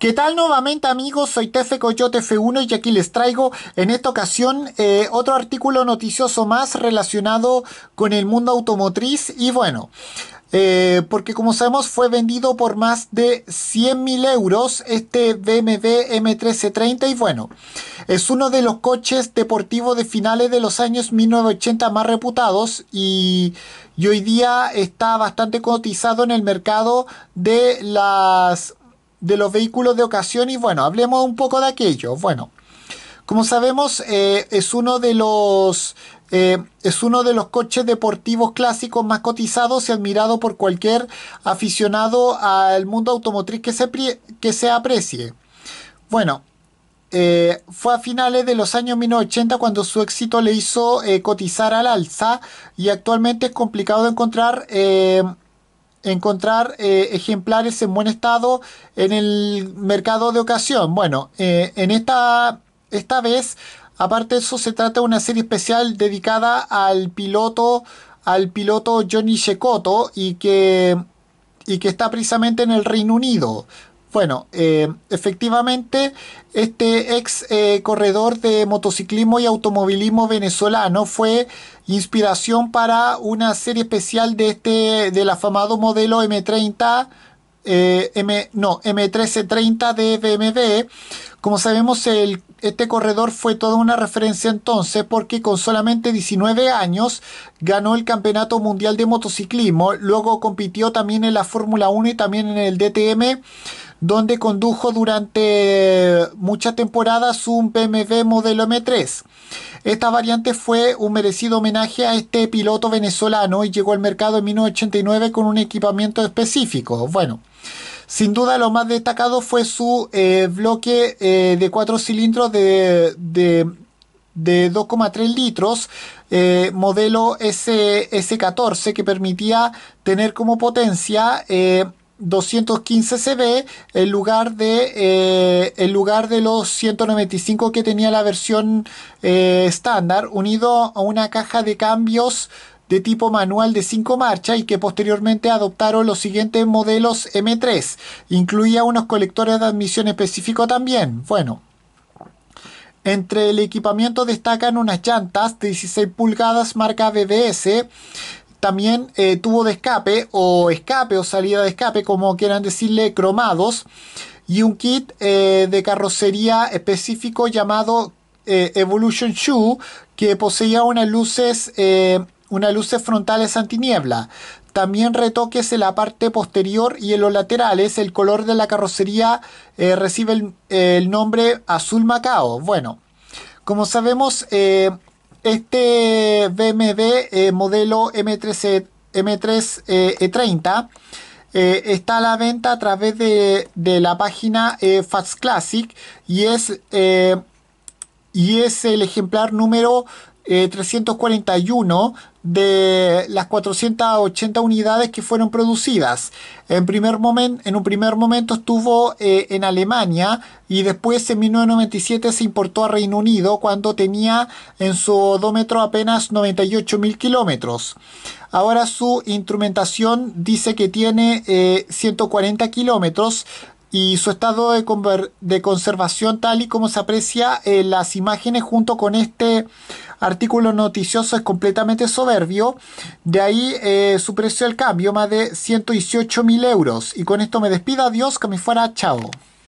¿Qué tal nuevamente amigos? Soy Tefe Coyote F1 y aquí les traigo en esta ocasión eh, otro artículo noticioso más relacionado con el mundo automotriz y bueno, eh, porque como sabemos fue vendido por más de 100.000 euros este BMW M1330 y bueno, es uno de los coches deportivos de finales de los años 1980 más reputados y hoy día está bastante cotizado en el mercado de las de los vehículos de ocasión y bueno, hablemos un poco de aquello. Bueno, como sabemos, eh, es uno de los eh, es uno de los coches deportivos clásicos más cotizados y admirado por cualquier aficionado al mundo automotriz que se, que aprecie. Bueno, eh, fue a finales de los años 1980 cuando su éxito le hizo cotizar al alza y actualmente es complicado de encontrar encontrar eh, ejemplares en buen estado en el mercado de ocasión. Bueno, eh, en esta, esta vez, aparte de eso, se trata de una serie especial dedicada al piloto, al piloto Johnny Shekoto y que, y que está precisamente en el Reino Unido. Bueno, eh, efectivamente, este ex eh, corredor de motociclismo y automovilismo venezolano fue inspiración para una serie especial de este, del afamado modelo M30, eh, M, no, M1330 de BMW. Como sabemos, el este corredor fue toda una referencia entonces porque con solamente 19 años ganó el Campeonato Mundial de Motociclismo, luego compitió también en la Fórmula 1 y también en el DTM, donde condujo durante muchas temporadas un BMW modelo M3. Esta variante fue un merecido homenaje a este piloto venezolano y llegó al mercado en 1989 con un equipamiento específico. Bueno, sin duda lo más destacado fue su eh, bloque eh, de cuatro cilindros de, 2,3 litros, eh, modelo S, S14, que permitía tener como potencia... 215 cb en lugar de lugar de los 195 que tenía la versión estándar unido a una caja de cambios de tipo manual de 5 marchas y que posteriormente adoptaron los siguientes modelos M3. Incluía unos colectores de admisión específico también. Bueno, entre el equipamiento destacan unas llantas de 16 pulgadas marca BBS. También eh, tubo de escape o escape o salida de escape, como quieran decirle, cromados. Y un kit eh, de carrocería específico llamado eh, Evolution Shoe, que poseía unas luces una luz frontal es antiniebla. También retoques en la parte posterior y en los laterales. El color de la carrocería eh, recibe el, nombre azul macao. Bueno, como sabemos, eh, este BMW eh, modelo M3, M3 E30 está a la venta a través de, de la página Fast Classic y es y es el ejemplar número 341 eh, de las 480 unidades que fueron producidas. En, primer en un primer momento estuvo eh, en Alemania y después en 1997 se importó a Reino Unido cuando tenía en su odómetro apenas 98.000 kilómetros. Ahora su instrumentación dice que tiene 140 eh, kilómetros y su estado de, de, conservación tal y como se aprecia en las imágenes junto con este artículo noticioso es completamente soberbio. De ahí eh, su precio del cambio, más de 118 mil euros. Y con esto me despido, adiós, que me fuera, chao.